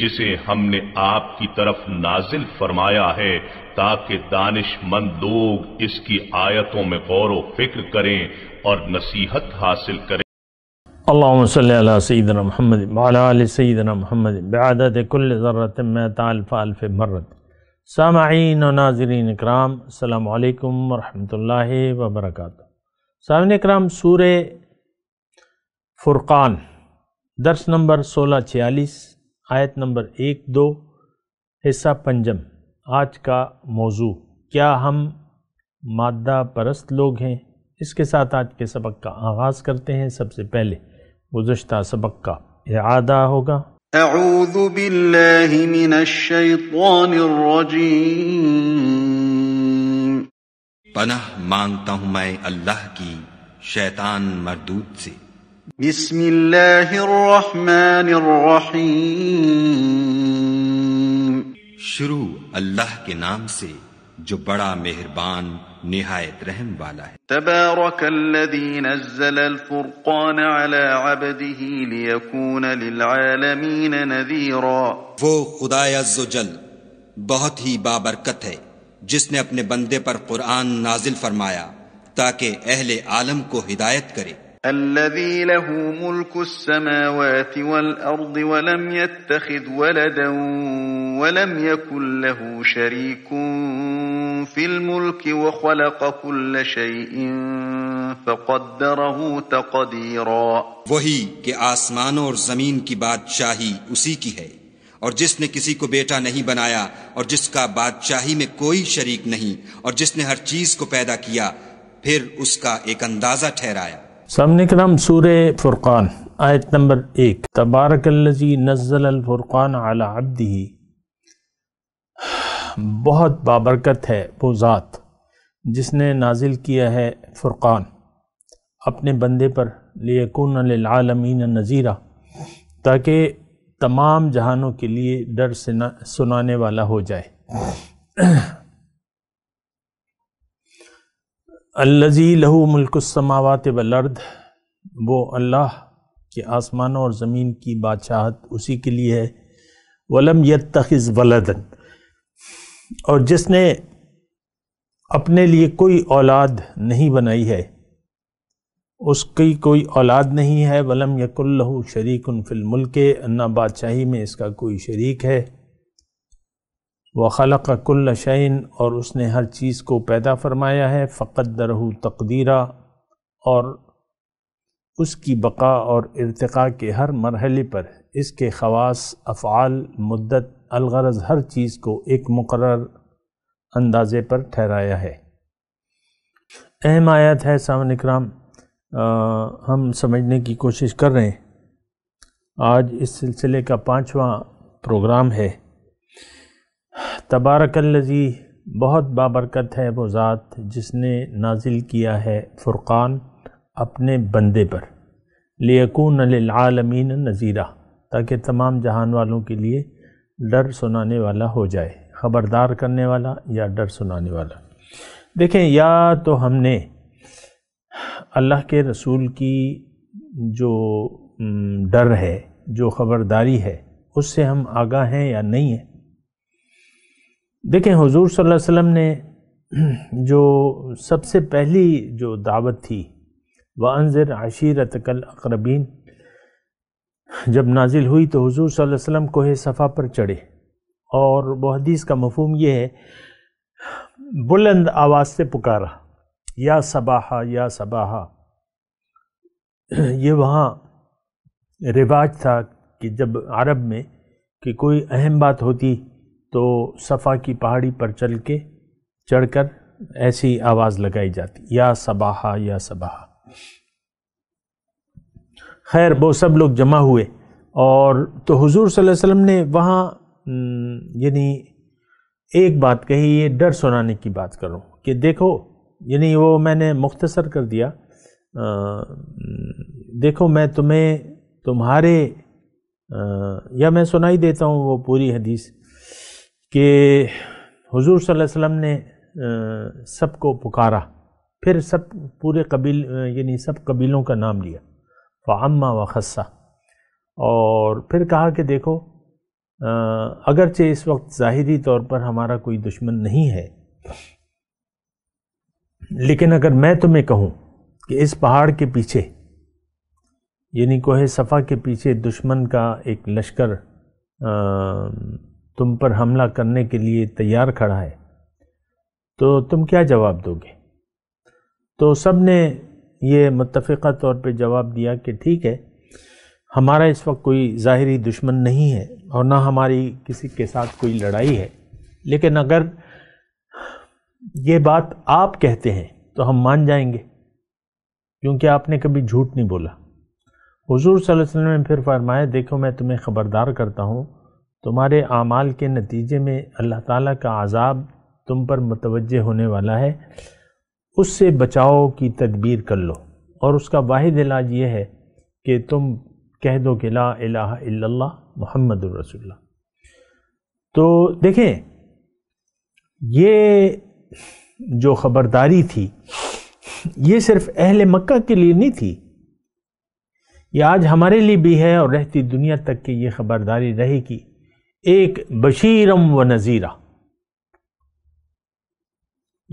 جسے ہم نے آپ کی طرف نازل فرمایا ہے تاکہ دانش مند لوگ اس کی آیتوں میں غور و فکر کریں اور نصیحت حاصل کریں اللہم صلی اللہ سیدالتمطالف الف مرت سامعین و ناظرین اکرام السلام علیکم ورحمۃ اللہ وبرکاتہ سامعین اکرام سورہ فرقان درس نمبر سولہ چھیالیس آیت نمبر ایک دو حصہ پنجم آج کا موضوع کیا ہم مادہ پرست لوگ ہیں اس کے ساتھ آج کے سبق کا آغاز کرتے ہیں سب سے پہلے گزشتہ سبق کا اعادہ ہوگا اعوذ باللہ من الشیطان الرجیم پناہ مانگتا ہوں میں اللہ کی شیطان مردود سے بسم اللہ الرحمن الرحیم شروع اللہ کے نام سے جو بڑا مہربان نہایت رحم والا ہے تبارک اللذی نزل الفرقان علی عبده لیکون للعالمین نذیرا وہ خدا عز و جل بہت ہی بابرکت ہے جس نے اپنے بندے پر قرآن نازل فرمایا تاکہ اہل عالم کو ہدایت کرے الذي له له ملك السماوات والأرض ولم ولم يتخذ ولدا يكن شريك في الملك وخلق كل شيء فقدره تقديرا وہی کہ آسمانوں اور زمین کی بادشاہی اسی کی ہے اور جس نے کسی کو بیٹا نہیں بنایا اور جس کا بادشاہی میں کوئی شریک نہیں اور جس نے ہر چیز کو پیدا کیا پھر اس کا ایک اندازہ ٹھہرایا سامنے کرام سورہ سور فرقان آیت نمبر ایک تبارک الجی نزل الفرقان علی عبدہ بہت بابرکت ہے وہ ذات جس نے نازل کیا ہے فرقان اپنے بندے پر لیکون للعالمین نذیرہ تاکہ تمام جہانوں کے لیے ڈر سنا سنانے والا ہو جائے الزی لہو ملک السماوات والارض وہ اللہ کے آسمانوں اور زمین کی بادشاہت اسی کے لیے ہے ولم یت ولدن اور جس نے اپنے لیے کوئی اولاد نہیں بنائی ہے اس کی کوئی اولاد نہیں ہے ولم یق الہو شریک ان فل ملک بادشاہی میں اس کا کوئی شریک ہے وہ خلق کل شعین اور اس نے ہر چیز کو پیدا فرمایا ہے فقط درو تقدیرہ اور اس کی بقا اور ارتقاء کے ہر مرحلے پر اس کے خواص افعال مدت الغرض ہر چیز کو ایک مقرر اندازے پر ٹھہرایا ہے اہم آیت ہے سامن اکرام ہم سمجھنے کی کوشش کر رہے ہیں آج اس سلسلے کا پانچواں پروگرام ہے تبارک الزی بہت بابرکت ہے وہ ذات جس نے نازل کیا ہے فرقان اپنے بندے پر لیکون للعالمین نذیرہ تاکہ تمام جہان والوں کے لیے ڈر سنانے والا ہو جائے خبردار کرنے والا یا ڈر سنانے والا دیکھیں یا تو ہم نے اللہ کے رسول کی جو ڈر ہے جو خبرداری ہے اس سے ہم آگاہ ہیں یا نہیں ہیں دیکھیں حضور صلی اللہ علیہ وسلم نے جو سب سے پہلی جو دعوت تھی وہ عَشِيرَتَكَ الْأَقْرَبِينَ اقربین جب نازل ہوئی تو حضور صلی اللہ علیہ وسلم کوہ صفحہ پر چڑھے اور وہ حدیث کا مفہوم یہ ہے بلند آواز سے پکارا یا سباہا یا سباہا یہ وہاں رواج تھا کہ جب عرب میں کہ کوئی اہم بات ہوتی تو صفا کی پہاڑی پر چل کے چڑھ کر ایسی آواز لگائی جاتی یا سباہا یا سباہا خیر وہ سب لوگ جمع ہوئے اور تو حضور صلی اللہ علیہ وسلم نے وہاں یعنی ایک بات کہی یہ ڈر سنانے کی بات کروں کہ دیکھو یعنی وہ میں نے مختصر کر دیا دیکھو میں تمہیں تمہارے یا میں سنائی دیتا ہوں وہ پوری حدیث کہ حضور صلی اللہ علیہ وسلم نے سب کو پکارا پھر سب پورے قبیل یعنی سب قبیلوں کا نام لیا فامہ و خصہ اور پھر کہا کہ دیکھو اگرچہ اس وقت ظاہری طور پر ہمارا کوئی دشمن نہیں ہے لیکن اگر میں تمہیں کہوں کہ اس پہاڑ کے پیچھے یعنی کوہ صفحہ کے پیچھے دشمن کا ایک لشکر تم پر حملہ کرنے کے لیے تیار کھڑا ہے تو تم کیا جواب دو گے تو سب نے یہ متفقہ طور پہ جواب دیا کہ ٹھیک ہے ہمارا اس وقت کوئی ظاہری دشمن نہیں ہے اور نہ ہماری کسی کے ساتھ کوئی لڑائی ہے لیکن اگر یہ بات آپ کہتے ہیں تو ہم مان جائیں گے کیونکہ آپ نے کبھی جھوٹ نہیں بولا حضور صلی اللہ علیہ وسلم نے پھر فرمایا دیکھو میں تمہیں خبردار کرتا ہوں تمہارے اعمال کے نتیجے میں اللہ تعالیٰ کا عذاب تم پر متوجہ ہونے والا ہے اس سے بچاؤ کی تدبیر کر لو اور اس کا واحد علاج یہ ہے کہ تم کہہ دو کہ لا الہ الا اللہ محمد الرسول اللہ تو دیکھیں یہ جو خبرداری تھی یہ صرف اہل مکہ کے لیے نہیں تھی یہ آج ہمارے لیے بھی ہے اور رہتی دنیا تک کہ یہ خبرداری رہے گی ایک بشیرم و نظیرہ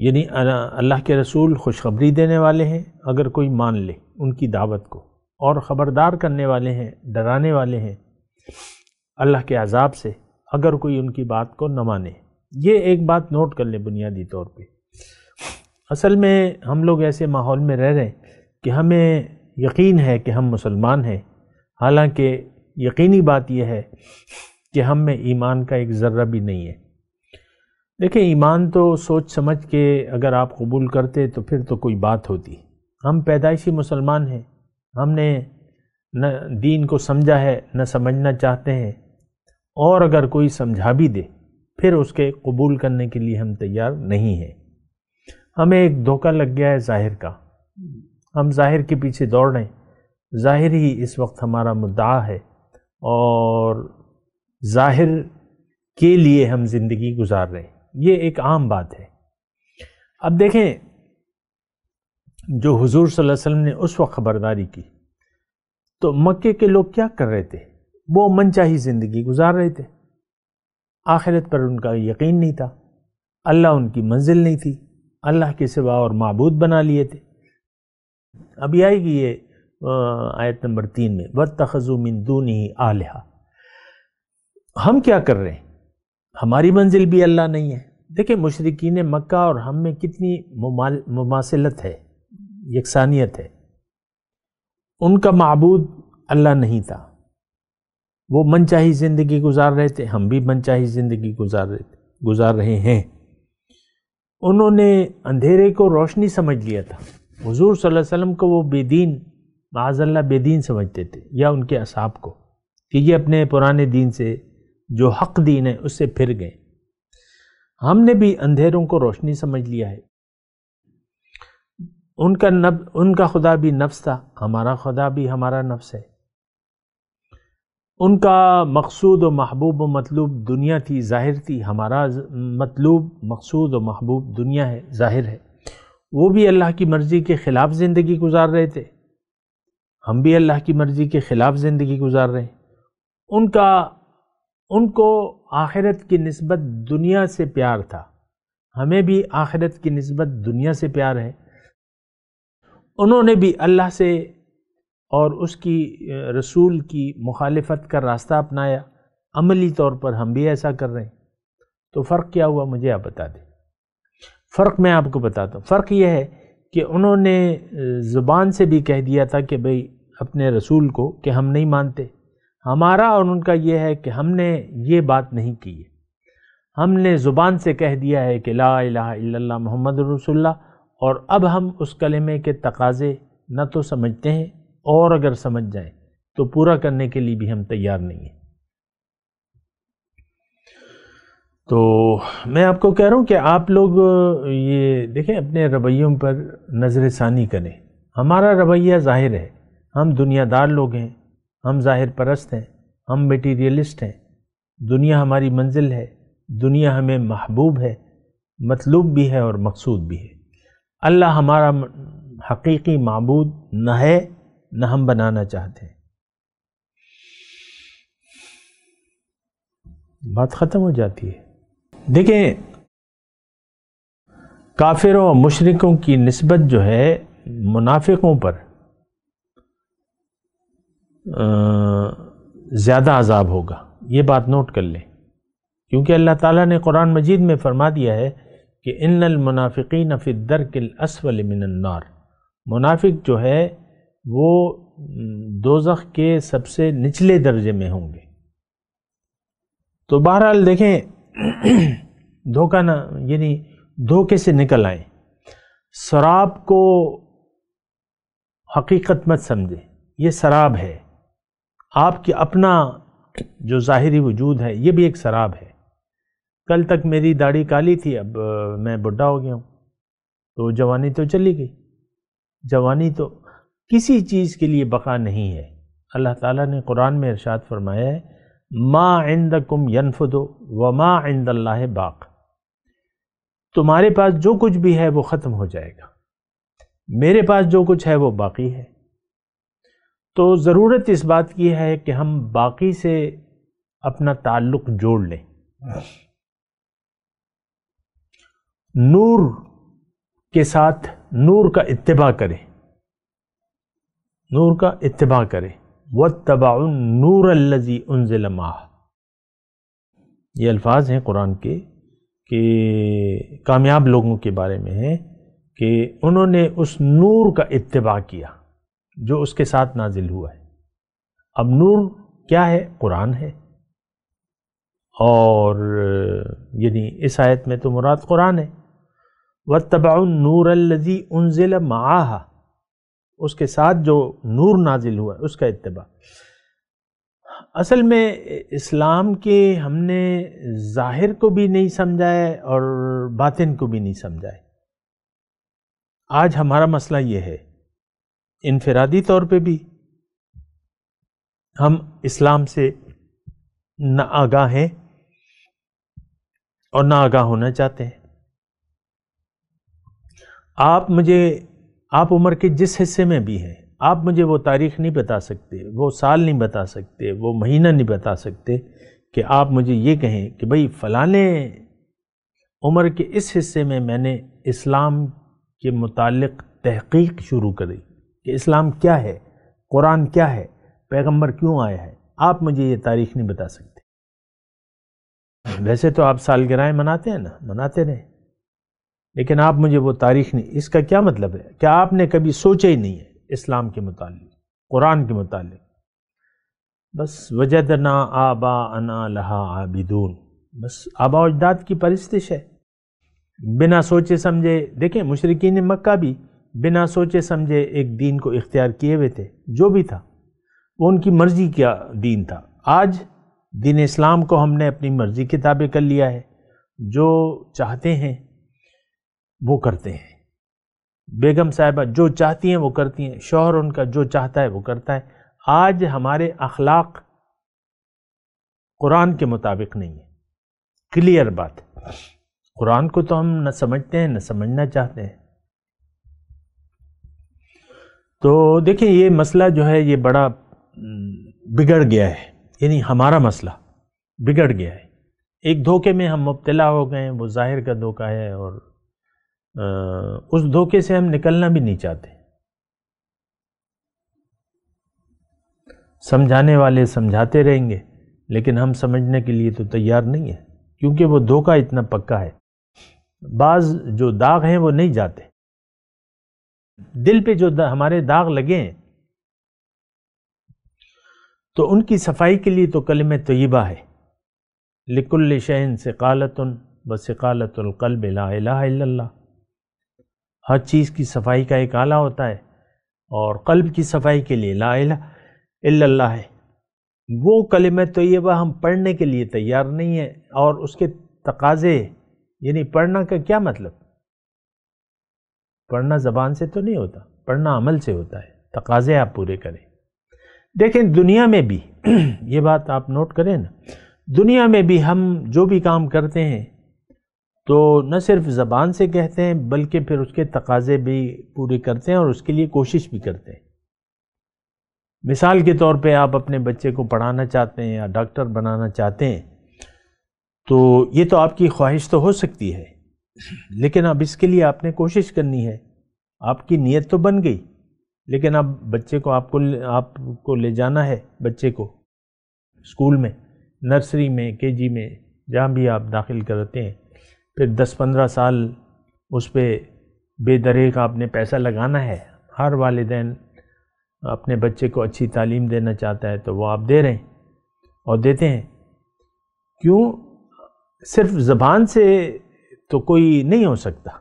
یعنی اللہ کے رسول خوشخبری دینے والے ہیں اگر کوئی مان لے ان کی دعوت کو اور خبردار کرنے والے ہیں ڈرانے والے ہیں اللہ کے عذاب سے اگر کوئی ان کی بات کو نہ مانے یہ ایک بات نوٹ کر لیں بنیادی طور پہ اصل میں ہم لوگ ایسے ماحول میں رہ رہے ہیں کہ ہمیں یقین ہے کہ ہم مسلمان ہیں حالانکہ یقینی بات یہ ہے کہ ہم میں ایمان کا ایک ذرہ بھی نہیں ہے دیکھیں ایمان تو سوچ سمجھ کے اگر آپ قبول کرتے تو پھر تو کوئی بات ہوتی ہم پیدائشی مسلمان ہیں ہم نے نہ دین کو سمجھا ہے نہ سمجھنا چاہتے ہیں اور اگر کوئی سمجھا بھی دے پھر اس کے قبول کرنے کے لیے ہم تیار نہیں ہیں ہمیں ایک دھوکہ لگ گیا ہے ظاہر کا ہم ظاہر کے پیچھے دوڑ رہے ہیں ظاہر ہی اس وقت ہمارا مدعا ہے اور ظاہر کے لیے ہم زندگی گزار رہے ہیں یہ ایک عام بات ہے اب دیکھیں جو حضور صلی اللہ علیہ وسلم نے اس وقت خبرداری کی تو مکے کے لوگ کیا کر رہے تھے وہ منچاہی زندگی گزار رہے تھے آخرت پر ان کا یقین نہیں تھا اللہ ان کی منزل نہیں تھی اللہ کے سوا اور معبود بنا لیے تھے ابھی آئے گی یہ آیت نمبر تین میں بد تخذ و مندون ہی ہم کیا کر رہے ہیں ہماری منزل بھی اللہ نہیں ہے دیکھیں مشرقین مکہ اور ہم میں کتنی مماثلت ہے یکسانیت ہے ان کا معبود اللہ نہیں تھا وہ منچاہی زندگی گزار رہے تھے ہم بھی من چاہی زندگی گزار گزار رہے ہیں انہوں نے اندھیرے کو روشنی سمجھ لیا تھا حضور صلی اللہ علیہ وسلم کو وہ بے دین معاذ اللہ بے دین سمجھتے تھے یا ان کے اصحاب کو کہ یہ اپنے پرانے دین سے جو حق دین ہے اس سے پھر گئے ہم نے بھی اندھیروں کو روشنی سمجھ لیا ہے ان کا نب ان کا خدا بھی نفس تھا ہمارا خدا بھی ہمارا نفس ہے ان کا مقصود و محبوب و مطلوب دنیا تھی ظاہر تھی ہمارا مطلوب مقصود و محبوب دنیا ہے ظاہر ہے وہ بھی اللہ کی مرضی کے خلاف زندگی گزار رہے تھے ہم بھی اللہ کی مرضی کے خلاف زندگی گزار رہے ہیں ان کا ان کو آخرت کی نسبت دنیا سے پیار تھا ہمیں بھی آخرت کی نسبت دنیا سے پیار ہے انہوں نے بھی اللہ سے اور اس کی رسول کی مخالفت کا راستہ اپنایا عملی طور پر ہم بھی ایسا کر رہے ہیں تو فرق کیا ہوا مجھے آپ بتا دیں فرق میں آپ کو بتاتا ہوں فرق یہ ہے کہ انہوں نے زبان سے بھی کہہ دیا تھا کہ بھئی اپنے رسول کو کہ ہم نہیں مانتے ہمارا اور ان کا یہ ہے کہ ہم نے یہ بات نہیں کی ہے ہم نے زبان سے کہہ دیا ہے کہ لا الہ الا اللہ محمد رسول اللہ اور اب ہم اس کلمے کے تقاضے نہ تو سمجھتے ہیں اور اگر سمجھ جائیں تو پورا کرنے کے لیے بھی ہم تیار نہیں ہیں تو میں آپ کو کہہ رہا ہوں کہ آپ لوگ یہ دیکھیں اپنے رویوں پر نظر ثانی کریں ہمارا رویہ ظاہر ہے ہم دنیا دار لوگ ہیں ہم ظاہر پرست ہیں ہم میٹیریلسٹ ہیں دنیا ہماری منزل ہے دنیا ہمیں محبوب ہے مطلوب بھی ہے اور مقصود بھی ہے اللہ ہمارا حقیقی معبود نہ ہے نہ ہم بنانا چاہتے ہیں بات ختم ہو جاتی ہے دیکھیں کافروں اور مشرقوں کی نسبت جو ہے منافقوں پر زیادہ عذاب ہوگا یہ بات نوٹ کر لیں کیونکہ اللہ تعالیٰ نے قرآن مجید میں فرما دیا ہے کہ ان المنافقین فی الدرک الاسول من النار منافق جو ہے وہ دوزخ کے سب سے نچلے درجے میں ہوں گے تو بہرحال دیکھیں دھوکہ نہ یعنی دھوکے سے نکل آئیں سراب کو حقیقت مت سمجھے یہ سراب ہے آپ کی اپنا جو ظاہری وجود ہے یہ بھی ایک سراب ہے کل تک میری داڑھی کالی تھی اب میں بڈھا ہو گیا ہوں تو جوانی تو چلی گئی جوانی تو کسی چیز کے لیے بقا نہیں ہے اللہ تعالیٰ نے قرآن میں ارشاد فرمایا ہے ما عندکم دا کم ینفد دو و ما باق تمہارے پاس جو کچھ بھی ہے وہ ختم ہو جائے گا میرے پاس جو کچھ ہے وہ باقی ہے تو ضرورت اس بات کی ہے کہ ہم باقی سے اپنا تعلق جوڑ لیں نور کے ساتھ نور کا اتباع کریں نور کا اتباع کریں و تباء نور الزی انزل ماہ یہ الفاظ ہیں قرآن کے کہ کامیاب لوگوں کے بارے میں ہیں کہ انہوں نے اس نور کا اتباع کیا جو اس کے ساتھ نازل ہوا ہے اب نور کیا ہے قرآن ہے اور یعنی اس آیت میں تو مراد قرآن ہے وَاتَّبَعُ نور الَّذِي أُنزِلَ مَعَاهَا اس کے ساتھ جو نور نازل ہوا ہے اس کا اتباع اصل میں اسلام کے ہم نے ظاہر کو بھی نہیں سمجھائے اور باطن کو بھی نہیں سمجھائے آج ہمارا مسئلہ یہ ہے انفرادی طور پہ بھی ہم اسلام سے نہ آگاہ ہیں اور نہ آگاہ ہونا چاہتے ہیں آپ مجھے آپ عمر کے جس حصے میں بھی ہیں آپ مجھے وہ تاریخ نہیں بتا سکتے وہ سال نہیں بتا سکتے وہ مہینہ نہیں بتا سکتے کہ آپ مجھے یہ کہیں کہ بھئی فلانے عمر کے اس حصے میں میں نے اسلام کے متعلق تحقیق شروع کری کہ اسلام کیا ہے قرآن کیا ہے پیغمبر کیوں آیا ہے آپ مجھے یہ تاریخ نہیں بتا سکتے ویسے تو آپ سالگرہیں مناتے ہیں نا مناتے رہے لیکن آپ مجھے وہ تاریخ نہیں اس کا کیا مطلب ہے کیا آپ نے کبھی سوچا ہی نہیں ہے اسلام کے متعلق قرآن کے متعلق بس وجدنا آبا انا لہا عابدون بس آبا اجداد کی پرستش ہے بنا سوچے سمجھے دیکھیں مشرقین مکہ بھی بنا سوچے سمجھے ایک دین کو اختیار کیے ہوئے تھے جو بھی تھا وہ ان کی مرضی کیا دین تھا آج دین اسلام کو ہم نے اپنی مرضی کتابیں کر لیا ہے جو چاہتے ہیں وہ کرتے ہیں بیگم صاحبہ جو چاہتی ہیں وہ کرتی ہیں شوہر ان کا جو چاہتا ہے وہ کرتا ہے آج ہمارے اخلاق قرآن کے مطابق نہیں ہے کلیئر بات قرآن کو تو ہم نہ سمجھتے ہیں نہ سمجھنا چاہتے ہیں تو دیکھیں یہ مسئلہ جو ہے یہ بڑا بگڑ گیا ہے یعنی ہمارا مسئلہ بگڑ گیا ہے ایک دھوکے میں ہم مبتلا ہو گئے ہیں وہ ظاہر کا دھوکہ ہے اور اس دھوکے سے ہم نکلنا بھی نہیں چاہتے سمجھانے والے سمجھاتے رہیں گے لیکن ہم سمجھنے کے لیے تو تیار نہیں ہیں کیونکہ وہ دھوکہ اتنا پکا ہے بعض جو داغ ہیں وہ نہیں جاتے دل پہ جو ہمارے داغ لگے ہیں تو ان کی صفائی کے لیے تو کلم طیبہ ہے لکل شہن سے قالتن بس القلب لا الہ الا اللہ ہر چیز کی صفائی کا ایک آلہ ہوتا ہے اور قلب کی صفائی کے لیے لا الہ الا اللہ ہے وہ کلم طیبہ ہم پڑھنے کے لیے تیار نہیں ہے اور اس کے تقاضے یعنی پڑھنا کا کیا مطلب پڑھنا زبان سے تو نہیں ہوتا پڑھنا عمل سے ہوتا ہے تقاضے آپ پورے کریں دیکھیں دنیا میں بھی یہ بات آپ نوٹ کریں نا دنیا میں بھی ہم جو بھی کام کرتے ہیں تو نہ صرف زبان سے کہتے ہیں بلکہ پھر اس کے تقاضے بھی پورے کرتے ہیں اور اس کے لیے کوشش بھی کرتے ہیں مثال کے طور پہ آپ اپنے بچے کو پڑھانا چاہتے ہیں یا ڈاکٹر بنانا چاہتے ہیں تو یہ تو آپ کی خواہش تو ہو سکتی ہے لیکن اب اس کے لیے آپ نے کوشش کرنی ہے آپ کی نیت تو بن گئی لیکن اب بچے کو آپ کو آپ کو لے جانا ہے بچے کو اسکول میں نرسری میں کے جی میں جہاں بھی آپ داخل کرتے ہیں پھر دس پندرہ سال اس پہ بے دریک آپ نے پیسہ لگانا ہے ہر والدین اپنے بچے کو اچھی تعلیم دینا چاہتا ہے تو وہ آپ دے رہے ہیں اور دیتے ہیں کیوں صرف زبان سے تو کوئی نہیں ہو سکتا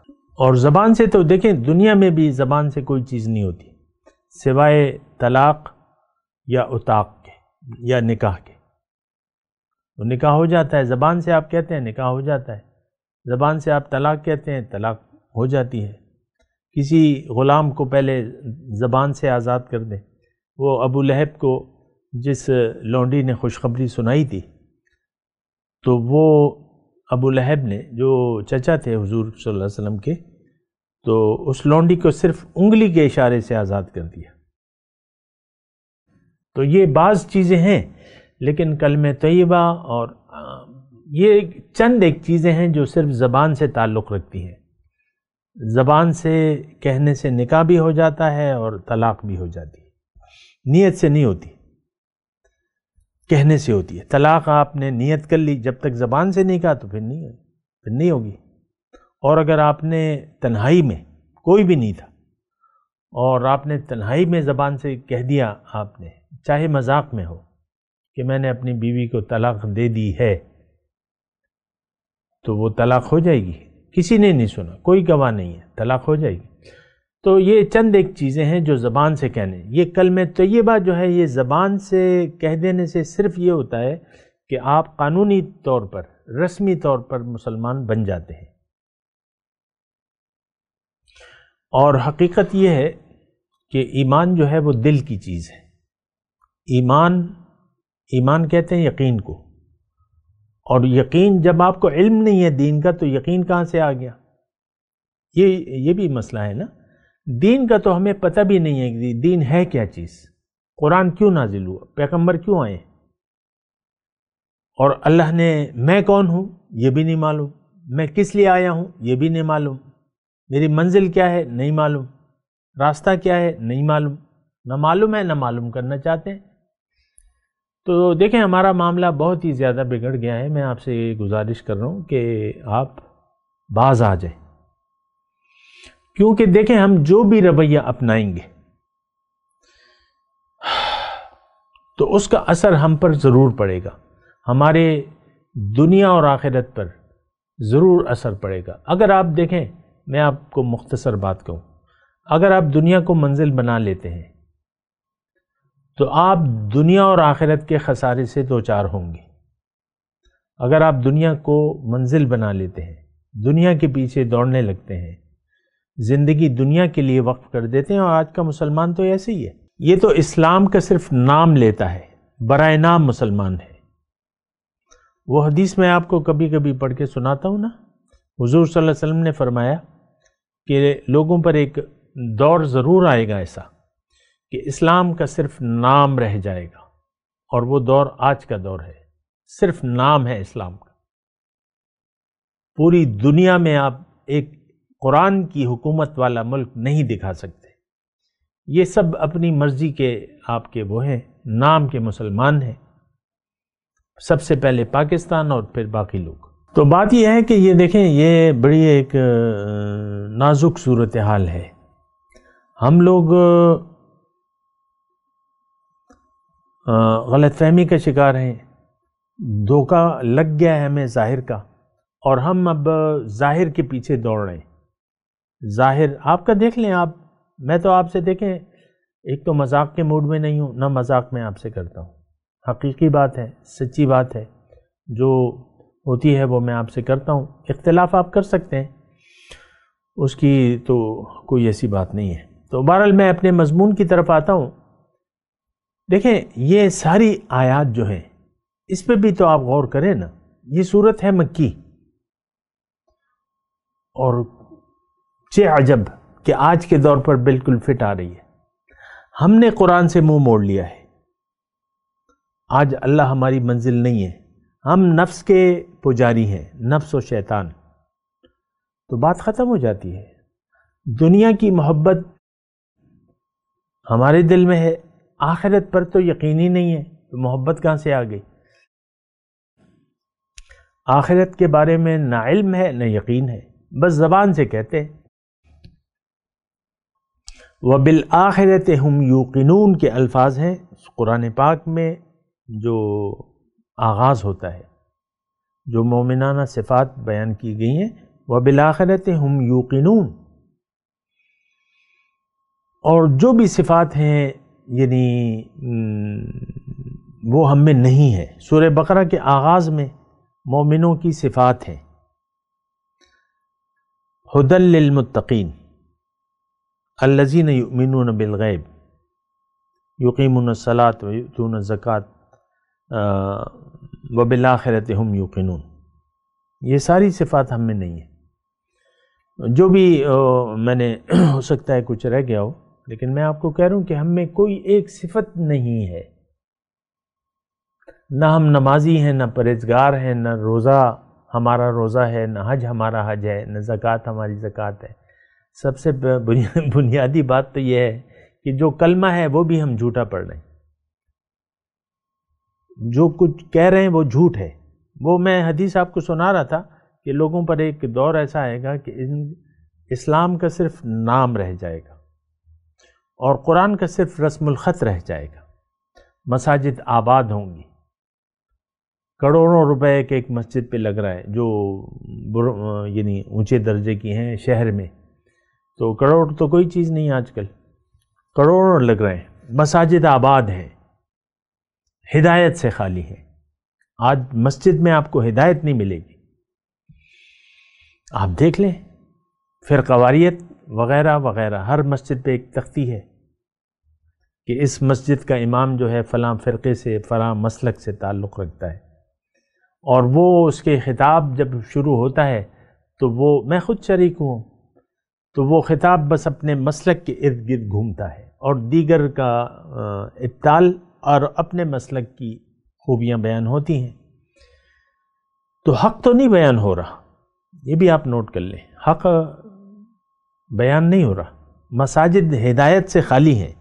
اور زبان سے تو دیکھیں دنیا میں بھی زبان سے کوئی چیز نہیں ہوتی سوائے طلاق یا اتاق کے یا نکاح کے وہ نکاح ہو جاتا ہے زبان سے آپ کہتے ہیں نکاح ہو جاتا ہے زبان سے آپ طلاق کہتے ہیں طلاق ہو جاتی ہے کسی غلام کو پہلے زبان سے آزاد کر دیں وہ ابو لہب کو جس لونڈی نے خوشخبری سنائی تھی تو وہ ابو لہب نے جو چچا تھے حضور صلی اللہ علیہ وسلم کے تو اس لونڈی کو صرف انگلی کے اشارے سے آزاد کر دیا تو یہ بعض چیزیں ہیں لیکن کلم طیبہ اور یہ چند ایک چیزیں ہیں جو صرف زبان سے تعلق رکھتی ہیں زبان سے کہنے سے نکاح بھی ہو جاتا ہے اور طلاق بھی ہو جاتی ہے نیت سے نہیں ہوتی کہنے سے ہوتی ہے طلاق آپ نے نیت کر لی جب تک زبان سے نہیں کہا تو پھر نہیں پھر نہیں ہوگی اور اگر آپ نے تنہائی میں کوئی بھی نہیں تھا اور آپ نے تنہائی میں زبان سے کہہ دیا آپ نے چاہے مذاق میں ہو کہ میں نے اپنی بیوی کو طلاق دے دی ہے تو وہ طلاق ہو جائے گی کسی نے نہیں سنا کوئی گواہ نہیں ہے طلاق ہو جائے گی تو یہ چند ایک چیزیں ہیں جو زبان سے کہنے یہ کلمہ طیبہ جو ہے یہ زبان سے کہہ دینے سے صرف یہ ہوتا ہے کہ آپ قانونی طور پر رسمی طور پر مسلمان بن جاتے ہیں اور حقیقت یہ ہے کہ ایمان جو ہے وہ دل کی چیز ہے ایمان ایمان کہتے ہیں یقین کو اور یقین جب آپ کو علم نہیں ہے دین کا تو یقین کہاں سے آ گیا یہ یہ بھی مسئلہ ہے نا دین کا تو ہمیں پتہ بھی نہیں ہے کہ جی، دین ہے کیا چیز قرآن کیوں نازل ہوا پیغمبر کیوں آئے اور اللہ نے میں کون ہوں یہ بھی نہیں معلوم میں کس لیے آیا ہوں یہ بھی نہیں معلوم میری منزل کیا ہے نہیں معلوم راستہ کیا ہے نہیں معلوم نہ معلوم ہے نہ معلوم کرنا چاہتے ہیں تو دیکھیں ہمارا معاملہ بہت ہی زیادہ بگڑ گیا ہے میں آپ سے یہ گزارش کر رہا ہوں کہ آپ باز آ جائیں کیونکہ دیکھیں ہم جو بھی رویہ اپنائیں گے تو اس کا اثر ہم پر ضرور پڑے گا ہمارے دنیا اور آخرت پر ضرور اثر پڑے گا اگر آپ دیکھیں میں آپ کو مختصر بات کہوں اگر آپ دنیا کو منزل بنا لیتے ہیں تو آپ دنیا اور آخرت کے خسارے سے دو چار ہوں گے اگر آپ دنیا کو منزل بنا لیتے ہیں دنیا کے پیچھے دوڑنے لگتے ہیں زندگی دنیا کے لیے وقف کر دیتے ہیں اور آج کا مسلمان تو ایسے ہی ہے یہ تو اسلام کا صرف نام لیتا ہے برائے نام مسلمان ہے وہ حدیث میں آپ کو کبھی کبھی پڑھ کے سناتا ہوں نا حضور صلی اللہ علیہ وسلم نے فرمایا کہ لوگوں پر ایک دور ضرور آئے گا ایسا کہ اسلام کا صرف نام رہ جائے گا اور وہ دور آج کا دور ہے صرف نام ہے اسلام کا پوری دنیا میں آپ ایک قرآن کی حکومت والا ملک نہیں دکھا سکتے یہ سب اپنی مرضی کے آپ کے وہ ہیں نام کے مسلمان ہیں سب سے پہلے پاکستان اور پھر باقی لوگ تو بات یہ ہے کہ یہ دیکھیں یہ بڑی ایک نازک صورتحال ہے ہم لوگ غلط فہمی کا شکار ہیں دھوکہ لگ گیا ہے ہمیں ظاہر کا اور ہم اب ظاہر کے پیچھے دوڑ رہے ہیں ظاہر آپ کا دیکھ لیں آپ میں تو آپ سے دیکھیں ایک تو مذاق کے موڈ میں نہیں ہوں نہ مذاق میں آپ سے کرتا ہوں حقیقی بات ہے سچی بات ہے جو ہوتی ہے وہ میں آپ سے کرتا ہوں اختلاف آپ کر سکتے ہیں اس کی تو کوئی ایسی بات نہیں ہے تو بہرحال میں اپنے مضمون کی طرف آتا ہوں دیکھیں یہ ساری آیات جو ہیں اس پہ بھی تو آپ غور کریں نا یہ صورت ہے مکی اور عجب کہ آج کے دور پر بالکل فٹ آ رہی ہے ہم نے قرآن سے منہ موڑ لیا ہے آج اللہ ہماری منزل نہیں ہے ہم نفس کے پجاری ہیں نفس و شیطان تو بات ختم ہو جاتی ہے دنیا کی محبت ہمارے دل میں ہے آخرت پر تو یقینی نہیں ہے تو محبت کہاں سے آ گئی آخرت کے بارے میں نہ علم ہے نہ یقین ہے بس زبان سے کہتے ہیں و بالآخرت ہم یوقنون کے الفاظ ہیں قرآن پاک میں جو آغاز ہوتا ہے جو مومنانہ صفات بیان کی گئی ہیں و ہم یوقنون اور جو بھی صفات ہیں یعنی وہ ہم میں نہیں ہے سورہ بقرہ کے آغاز میں مومنوں کی صفات ہیں للمتقین الزین یؤمنون بالغیب یقیمون الصلاۃ و یتون زکوٰۃ و بلاخرت ہم یوقین یہ ساری صفات ہم میں نہیں ہیں جو بھی میں نے ہو سکتا ہے کچھ رہ گیا ہو لیکن میں آپ کو کہہ رہا ہوں کہ ہم میں کوئی ایک صفت نہیں ہے نہ ہم نمازی ہیں نہ پرہزگار ہیں نہ روزہ ہمارا روزہ ہے نہ حج ہمارا حج ہے نہ زکوٰۃ ہماری زکوٰۃ ہے سب سے بنیادی بات تو یہ ہے کہ جو کلمہ ہے وہ بھی ہم جھوٹا پڑھ رہے ہیں جو کچھ کہہ رہے ہیں وہ جھوٹ ہے وہ میں حدیث آپ کو سنا رہا تھا کہ لوگوں پر ایک دور ایسا آئے گا کہ اسلام کا صرف نام رہ جائے گا اور قرآن کا صرف رسم الخط رہ جائے گا مساجد آباد ہوں گی کروڑوں روپے کے ایک مسجد پہ لگ رہا ہے جو یعنی اونچے درجے کی ہیں شہر میں تو کروڑ تو کوئی چیز نہیں آج کل کروڑوں لگ رہے ہیں مساجد آباد ہیں ہدایت سے خالی ہیں آج مسجد میں آپ کو ہدایت نہیں ملے گی آپ دیکھ لیں فرقواریت وغیرہ وغیرہ ہر مسجد پہ ایک تختی ہے کہ اس مسجد کا امام جو ہے فلاں فرقے سے فلاں مسلک سے تعلق رکھتا ہے اور وہ اس کے خطاب جب شروع ہوتا ہے تو وہ میں خود شریک ہوں تو وہ خطاب بس اپنے مسلک کے ارد گرد گھومتا ہے اور دیگر کا ابتال اور اپنے مسلک کی خوبیاں بیان ہوتی ہیں تو حق تو نہیں بیان ہو رہا یہ بھی آپ نوٹ کر لیں حق بیان نہیں ہو رہا مساجد ہدایت سے خالی ہیں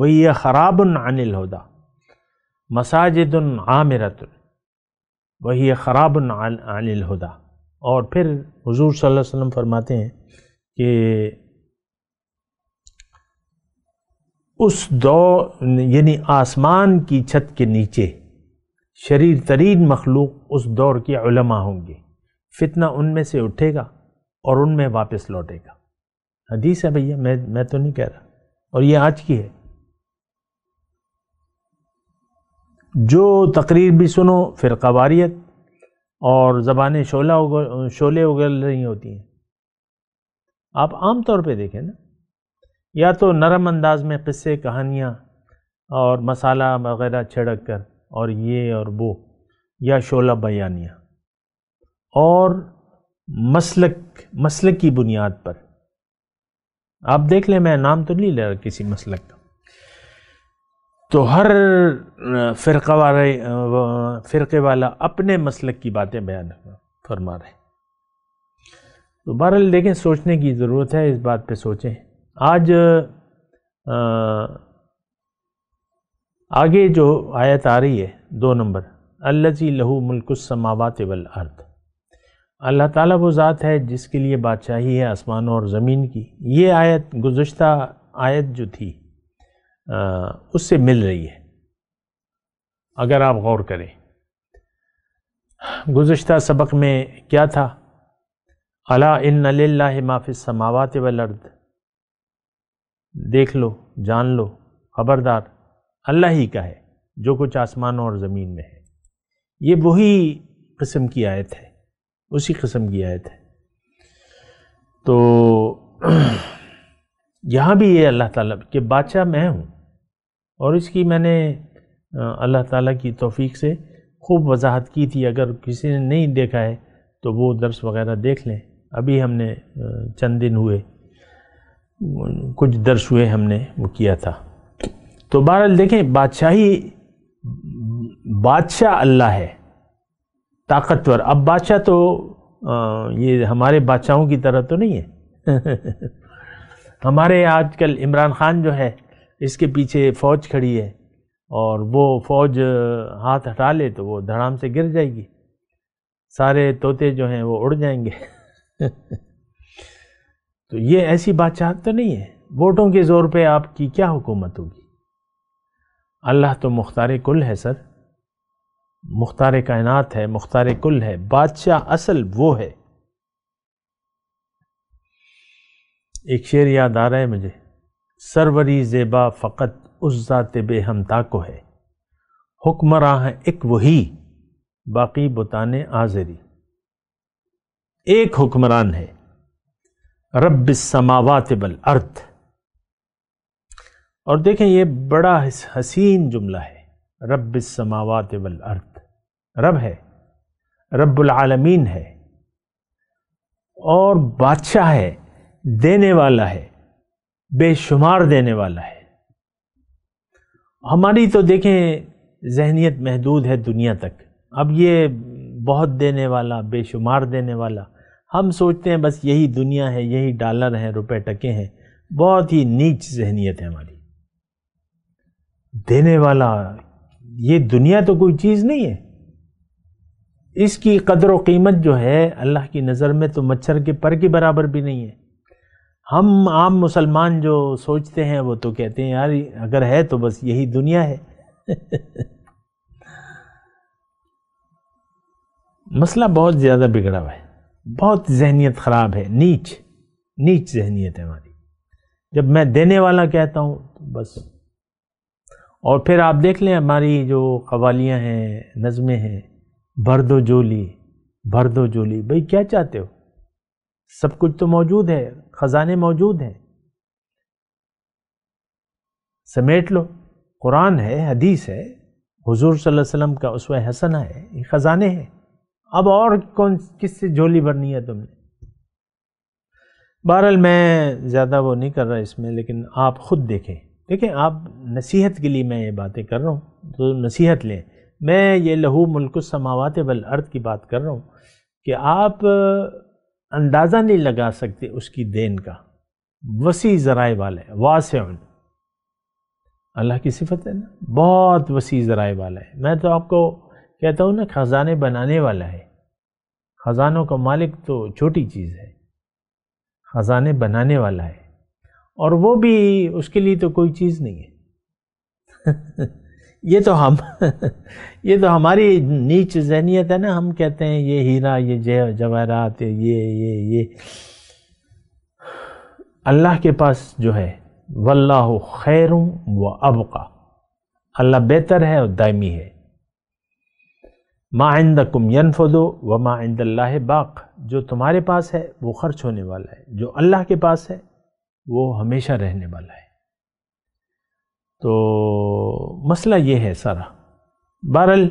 وہی خراب عن الہدا مساجد عامرت وہی خراب عن الہدا اور پھر حضور صلی اللہ علیہ وسلم فرماتے ہیں کہ اس دو یعنی آسمان کی چھت کے نیچے شریر ترین مخلوق اس دور کی علماء ہوں گے فتنہ ان میں سے اٹھے گا اور ان میں واپس لوٹے گا حدیث ہے بھیا میں میں تو نہیں کہہ رہا اور یہ آج کی ہے جو تقریر بھی سنو پھر قباری اور زبانیں شعلہ شعلے اگل رہی ہوتی ہیں آپ عام طور پہ دیکھیں نا یا تو نرم انداز میں قصے کہانیاں اور مسالہ وغیرہ چھڑک کر اور یہ اور وہ یا شعلہ بیانیاں اور مسلک مسلک کی بنیاد پر آپ دیکھ لیں میں نام تو نہیں لے رہا کسی مسلک کا تو ہر فرقہ فرقے والا اپنے مسلک کی باتیں بیان فرما رہے تو بہرحال دیکھیں سوچنے کی ضرورت ہے اس بات پہ سوچیں آج آگے جو آیت آ رہی ہے دو نمبر اللہ جی لہو ملک السماوات والارض اللہ تعالیٰ وہ ذات ہے جس کے لیے بادشاہی ہے آسمانوں اور زمین کی یہ آیت گزشتہ آیت جو تھی اس سے مل رہی ہے اگر آپ غور کریں گزشتہ سبق میں کیا تھا ان اللہ معاف سماوات لرد دیکھ لو جان لو خبردار اللہ ہی کا ہے جو کچھ آسمانوں اور زمین میں ہے یہ وہی قسم کی آیت ہے اسی قسم کی آیت ہے تو یہاں بھی یہ اللہ تعالیٰ کہ بادشاہ میں ہوں اور اس کی میں نے اللہ تعالیٰ کی توفیق سے خوب وضاحت کی تھی اگر کسی نے نہیں دیکھا ہے تو وہ درس وغیرہ دیکھ لیں ابھی ہم نے چند دن ہوئے کچھ درس ہوئے ہم نے وہ کیا تھا تو بہرحال دیکھیں بادشاہی بادشاہ اللہ ہے طاقتور اب بادشاہ تو یہ ہمارے بادشاہوں کی طرح تو نہیں ہے ہمارے آج کل عمران خان جو ہے اس کے پیچھے فوج کھڑی ہے اور وہ فوج ہاتھ ہٹا لے تو وہ دھڑام سے گر جائے گی سارے طوطے جو ہیں وہ اڑ جائیں گے تو یہ ایسی بادشاہت تو نہیں ہے ووٹوں کے زور پہ آپ کی کیا حکومت ہوگی اللہ تو مختار کل ہے سر مختار کائنات ہے مختار کل ہے بادشاہ اصل وہ ہے ایک شعر یاد آ رہا ہے مجھے سروری زیبا فقط اس ذات بے ہمتا کو ہے حکمراں ہے ایک وہی باقی بتانے آزری ایک حکمران ہے رب السماوات والارض اور دیکھیں یہ بڑا حسین جملہ ہے رب السماوات والارض رب ہے رب العالمین ہے اور بادشاہ ہے دینے والا ہے بے شمار دینے والا ہے ہماری تو دیکھیں ذہنیت محدود ہے دنیا تک اب یہ بہت دینے والا بے شمار دینے والا ہم سوچتے ہیں بس یہی دنیا ہے یہی ڈالر ہیں روپے ٹکے ہیں بہت ہی نیچ ذہنیت ہے ہماری دینے والا یہ دنیا تو کوئی چیز نہیں ہے اس کی قدر و قیمت جو ہے اللہ کی نظر میں تو مچھر کے پر کے برابر بھی نہیں ہے ہم عام مسلمان جو سوچتے ہیں وہ تو کہتے ہیں یار اگر ہے تو بس یہی دنیا ہے مسئلہ بہت زیادہ بگڑا ہے بہت ذہنیت خراب ہے نیچ نیچ ذہنیت ہے ہماری جب میں دینے والا کہتا ہوں تو بس اور پھر آپ دیکھ لیں ہماری جو قوالیاں ہیں نظمیں ہیں برد و جولی برد و جولی بھائی کیا چاہتے ہو سب کچھ تو موجود ہے خزانے موجود ہیں سمیٹ لو قرآن ہے حدیث ہے حضور صلی اللہ علیہ وسلم کا اسوہ حسنہ ہے یہ خزانے ہیں اب اور کون کس سے جھولی بھرنی ہے تم نے بہرحال میں زیادہ وہ نہیں کر رہا اس میں لیکن آپ خود دیکھیں دیکھیں آپ نصیحت کے لیے میں یہ باتیں کر رہا ہوں تو نصیحت لیں میں یہ لہو ملک السماوات والارض کی بات کر رہا ہوں کہ آپ اندازہ نہیں لگا سکتے اس کی دین کا وسیع ذرائع والا ہے واسع اللہ کی صفت ہے نا بہت وسیع ذرائع والا ہے میں تو آپ کو کہتا ہوں نا خزانے بنانے والا ہے خزانوں کا مالک تو چھوٹی چیز ہے خزانے بنانے والا ہے اور وہ بھی اس کے لیے تو کوئی چیز نہیں ہے یہ تو ہم یہ تو ہماری نیچ ذہنیت ہے نا ہم کہتے ہیں یہ ہیرا یہ جواہرات یہ یہ یہ اللہ کے پاس جو ہے واللہ خیر و ابقا اللہ بہتر ہے اور دائمی ہے ما عندکم فو و عند اللہ باق جو تمہارے پاس ہے وہ خرچ ہونے والا ہے جو اللہ کے پاس ہے وہ ہمیشہ رہنے والا ہے تو مسئلہ یہ ہے سارا بہرحال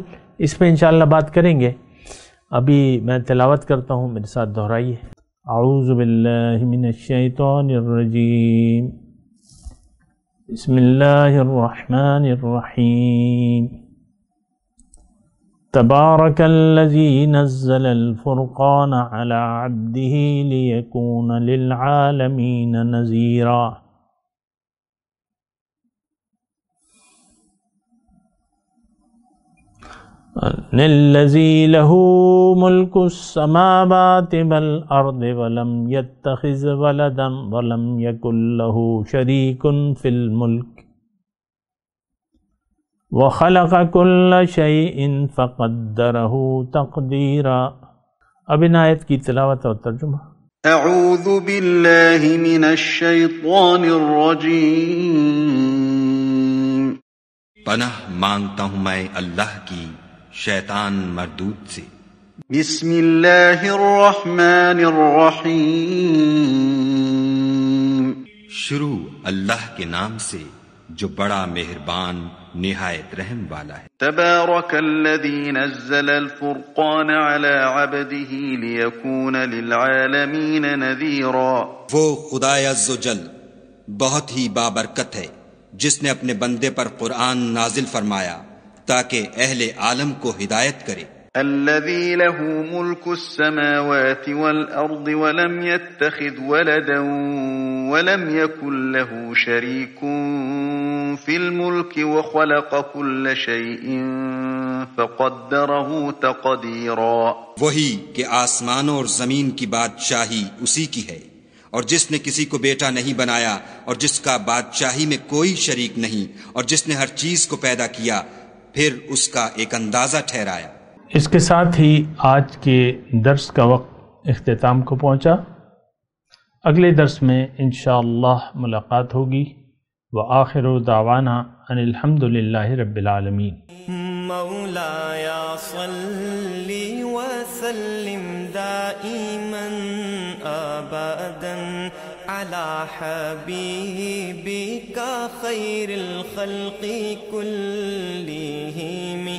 اس پہ انشاءاللہ بات کریں گے ابھی میں تلاوت کرتا ہوں میرے ساتھ دہرائیے اللہ الرحمن الرحیم تبارك الذي نزل الفرقان على عبده ليكون للعالمين نذيرا الذي له ملك السماوات والأرض ولم يتخذ ولدا ولم يكن له شريك في الملك وخلق كل شيء فقدره تقديرا اب ان آیت کی تلاوت اور ترجمہ اعوذ باللہ من الشیطان الرجیم پناہ مانگتا ہوں میں اللہ کی شیطان مردود سے بسم اللہ الرحمن الرحیم شروع اللہ کے نام سے جو بڑا مہربان نہایت رحم والا ہے تبارک الذي نزل الفرقان علی عبده ليكون للعالمين نذيرا وہ خدا عز و بہت ہی بابرکت ہے جس نے اپنے بندے پر قرآن نازل فرمایا تاکہ اہل عالم کو ہدایت کرے الذي له ملك السماوات والارض ولم يتخذ ولدا ولم يكن له شريكون تقدیرا وہی کہ آسمان اور زمین کی بادشاہی اسی کی ہے اور جس نے کسی کو بیٹا نہیں بنایا اور جس کا بادشاہی میں کوئی شریک نہیں اور جس نے ہر چیز کو پیدا کیا پھر اس کا ایک اندازہ ٹھہرایا اس کے ساتھ ہی آج کے درس کا وقت اختتام کو پہنچا اگلے درس میں انشاءاللہ ملاقات ہوگی وآخر دعوانا أن الحمد لله رب العالمين مولاي صلي وسلم دائما أبدا على حبيبك خير الخلق كلهم